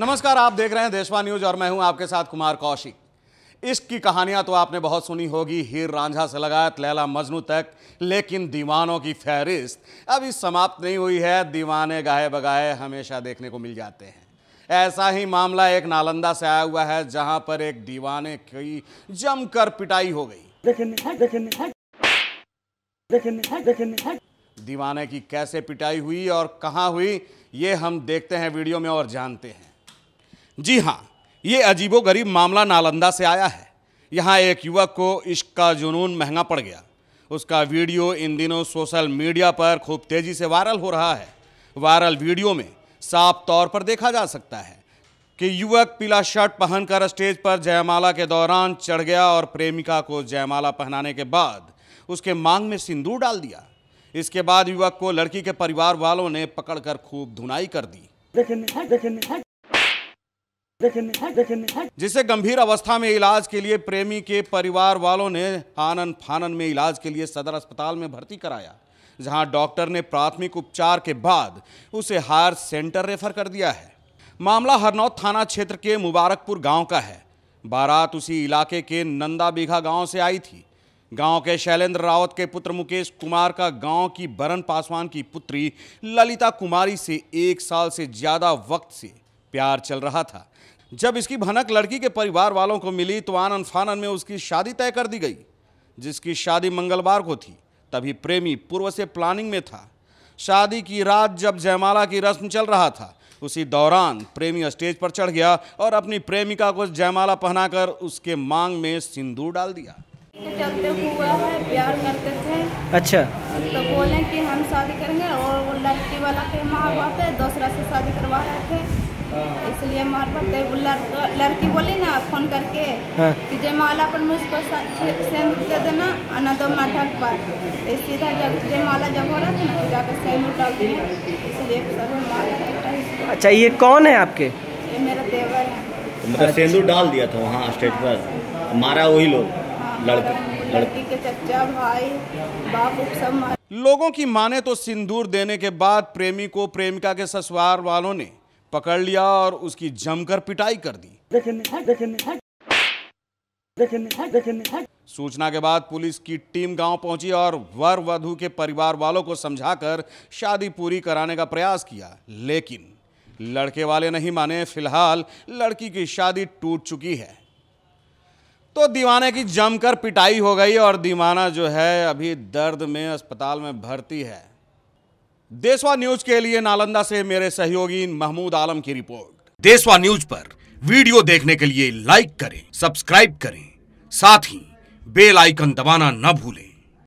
नमस्कार आप देख रहे हैं देशवा न्यूज और मैं हूं आपके साथ कुमार कौशिक इश्क की कहानियां तो आपने बहुत सुनी होगी हीर रांझा से लगाया लैला मजनू तक लेकिन दीवानों की फहरिस्त अभी समाप्त नहीं हुई है दीवाने गाहे बगाए हमेशा देखने को मिल जाते हैं ऐसा ही मामला एक नालंदा से आया हुआ है जहां पर एक दीवाने की जमकर पिटाई हो गई दीवाने की कैसे पिटाई हुई और कहाँ हुई ये हम देखते हैं वीडियो में और जानते हैं जी हाँ ये अजीबो गरीब मामला नालंदा से आया है यहाँ एक युवक को इश्क का जुनून महंगा पड़ गया उसका वीडियो इन दिनों सोशल मीडिया पर खूब तेज़ी से वायरल हो रहा है वायरल वीडियो में साफ तौर पर देखा जा सकता है कि युवक पीला शर्ट पहनकर स्टेज पर जयमाला के दौरान चढ़ गया और प्रेमिका को जयमाला पहनाने के बाद उसके मांग में सिंदूर डाल दिया इसके बाद युवक को लड़की के परिवार वालों ने पकड़कर खूब धुनाई कर दी देखे देखेने। जिसे गंभीर अवस्था में इलाज के लिए प्रेमी के परिवार वालों ने आनंद फानन में इलाज के लिए सदर अस्पताल में भर्ती कराया जहां डॉक्टर ने प्राथमिक उपचार के बाद उसे हायर सेंटर रेफर कर दिया है मामला हरनौत थाना क्षेत्र के मुबारकपुर गांव का है बारात उसी इलाके के नंदा बीघा गांव से आई थी गांव के शैलेंद्र रावत के पुत्र मुकेश कुमार का गांव की बरन पासवान की पुत्री ललिता कुमारी से एक साल से ज़्यादा वक्त से प्यार चल रहा था जब इसकी भनक लड़की के परिवार वालों को मिली तो आनन फानन में उसकी शादी तय कर दी गई जिसकी शादी मंगलवार को थी तभी प्रेमी पूर्व से प्लानिंग में था शादी की रात जब जयमाला की रस्म चल रहा था उसी दौरान प्रेमी स्टेज पर चढ़ गया और अपनी प्रेमिका को जयमाला पहनाकर उसके मांग में सिंदूर डाल दिया तो चलते हुआ है प्यार करते थे अच्छा तो बोले कि हम शादी करेंगे और वो लड़की वाला के माँ बाप है दूसरा से शादी करवा रहे थे हाँ। इसलिए मार पड़ते वो लड़की बोली ना फोन करके हाँ। कि जय माला पर मुझको सेंड कर देना आना दो मठक पर तो सीधा जब जय माला जब हो रहा था ना तो जाकर सेंड उठा दिए इसलिए सर माला अच्छा ये कौन है आपके ये मेरा देवर है तो मतलब सेंदूर डाल दिया था वहाँ स्टेट पर मारा वही लोग हाँ, लड़की लड़की के चचा भाई बाप उप सब लोगों की माने तो सिंदूर देने के बाद प्रेमी को प्रेमिका के ससुराल वालों ने पकड़ लिया और उसकी जमकर पिटाई कर दी सूचना के बाद पुलिस की टीम गांव पहुंची और वर वधु के परिवार वालों को समझाकर शादी पूरी कराने का प्रयास किया लेकिन लड़के वाले नहीं माने फिलहाल लड़की की शादी टूट चुकी है तो दीवाने की जमकर पिटाई हो गई और दीवाना जो है अभी दर्द में अस्पताल में भर्ती है देशवा न्यूज के लिए नालंदा से मेरे सहयोगी महमूद आलम की रिपोर्ट देशवा न्यूज पर वीडियो देखने के लिए लाइक करें सब्सक्राइब करें साथ ही बेल आइकन दबाना न भूलें